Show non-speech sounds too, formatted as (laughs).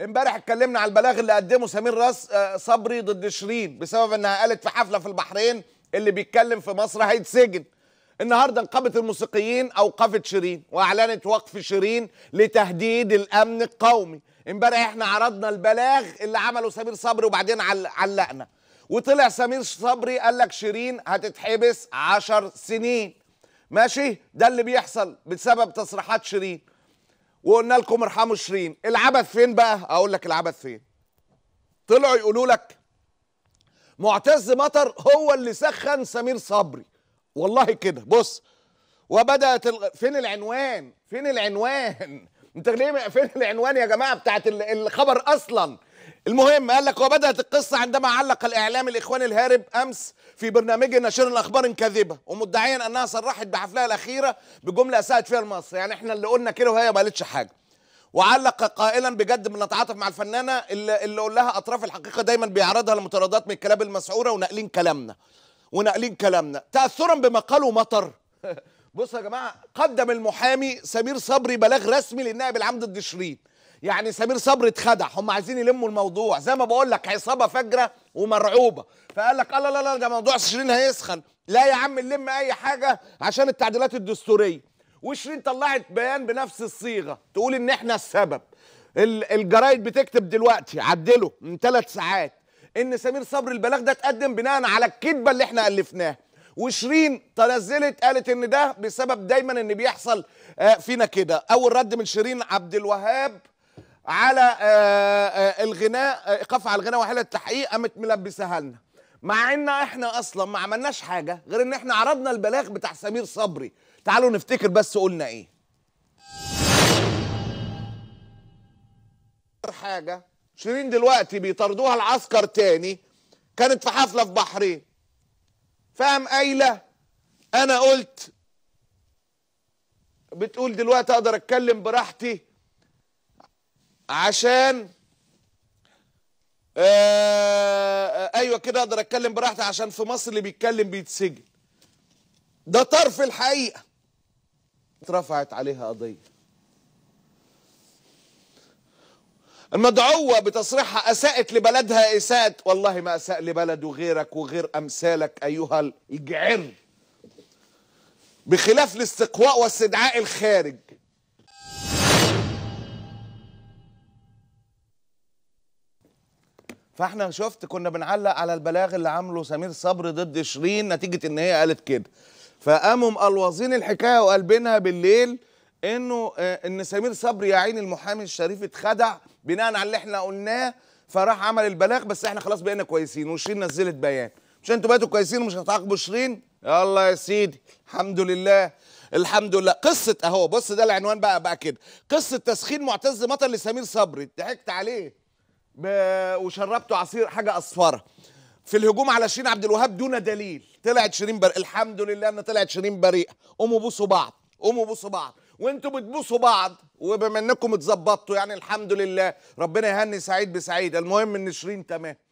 امبارح اتكلمنا على البلاغ اللي قدمه سمير راس آه، صبري ضد شيرين بسبب انها قالت في حفله في البحرين اللي بيتكلم في مصر هيتسجن النهارده نقابه الموسيقيين اوقفت شيرين واعلنت وقف شيرين لتهديد الامن القومي امبارح احنا عرضنا البلاغ اللي عمله سمير صبري وبعدين علقنا وطلع سمير صبري قال لك شيرين هتتحبس عشر سنين ماشي ده اللي بيحصل بسبب تصريحات شيرين وقلنا لكم ارحموا شيرين العبث فين بقى اقول لك العبث فين طلعوا يقولوا لك معتز مطر هو اللي سخن سمير صبري والله كده بص وبدات ال... فين العنوان فين العنوان (laughs) انت ليه فين العنوان يا جماعه بتاعت الخبر اصلا المهم قال لك وبدات القصه عندما علق الاعلام الاخواني الهارب امس في برنامجه نشر الاخبار كاذبه ومدعيا انها صرحت بحفلها الاخيره بجمله اساءت فيها لمصر يعني احنا اللي قلنا كده وهي ما قالتش حاجه وعلق قائلا بجد بنتعاطف مع الفنانه اللي, اللي قول لها اطراف الحقيقه دايما بيعرضها لمطاردات من الكلاب المسعوره وناقلين كلامنا وناقلين كلامنا تاثرا بما قاله مطر (laughs) بصوا يا جماعه قدم المحامي سمير صبري بلاغ رسمي للنائب العمد الدشرين يعني سمير صبري اتخدع هم عايزين يلموا الموضوع زي ما بقول لك عصابه فجره ومرعوبه فقال لك الله لا لا ده موضوع شيرين هيسخن لا يا عم نلم اي حاجه عشان التعديلات الدستوريه وشيرين طلعت بيان بنفس الصيغه تقول ان احنا السبب الجرايد بتكتب دلوقتي عدله من ثلاث ساعات ان سمير صبري البلاغ ده اتقدم بناء على الكذبه اللي احنا الفناها وشيرين تنزلت قالت ان ده بسبب دايما ان بيحصل آه، فينا كده اول رد من شيرين عبد الوهاب على آه، آه، الغناء ايقاف آه، على الغناء وحاله التحقيق قامت ملبسها لنا مع ان احنا اصلا ما عملناش حاجه غير ان احنا عرضنا البلاغ بتاع سمير صبري تعالوا نفتكر بس قلنا ايه حاجه شيرين دلوقتي بيطاردوها العسكر تاني كانت في حفله في بحرين فاهم قايله انا قلت بتقول دلوقتي اقدر اتكلم براحتي عشان آه،, آه ايوه كده اقدر اتكلم براحتي عشان في مصر اللي بيتكلم بيتسجن ده طرف الحقيقه اترفعت عليها قضيه المدعوة بتصريحها أساءت لبلدها إساءة والله ما أساء لبلده غيرك وغير أمثالك أيها الجعر بخلاف الاستقواء واستدعاء الخارج فاحنا شفت كنا بنعلق على البلاغ اللي عامله سمير صبري ضد شيرين نتيجه ان هي قالت كده فقاموا مقلوظين الحكايه وقلبينها بالليل انه آه، ان سمير صبري يا عين المحامي الشريف اتخدع بناء على اللي احنا قلناه فراح عمل البلاغ بس احنا خلاص بقينا كويسين وشيرين نزلت بيان مش انتوا بقيتوا كويسين ومش هتعاقبوا شيرين يلا يا سيدي الحمد لله الحمد لله قصه اهو بص ده العنوان بقى بقى كده قصه تسخين معتز مطر لسمير صبري ضحكت عليه وشربته عصير حاجه اصفره في الهجوم على شيرين عبد الوهاب دون دليل طلعت شيرين بريئه الحمد لله ان طلعت شيرين بريئه قوموا بوسوا بعض قوموا بوسوا بعض وانتوا بتبوسوا بعض وبما انكم اتظبطتوا يعني الحمد لله ربنا يهني سعيد بسعيد المهم ان شيرين تمام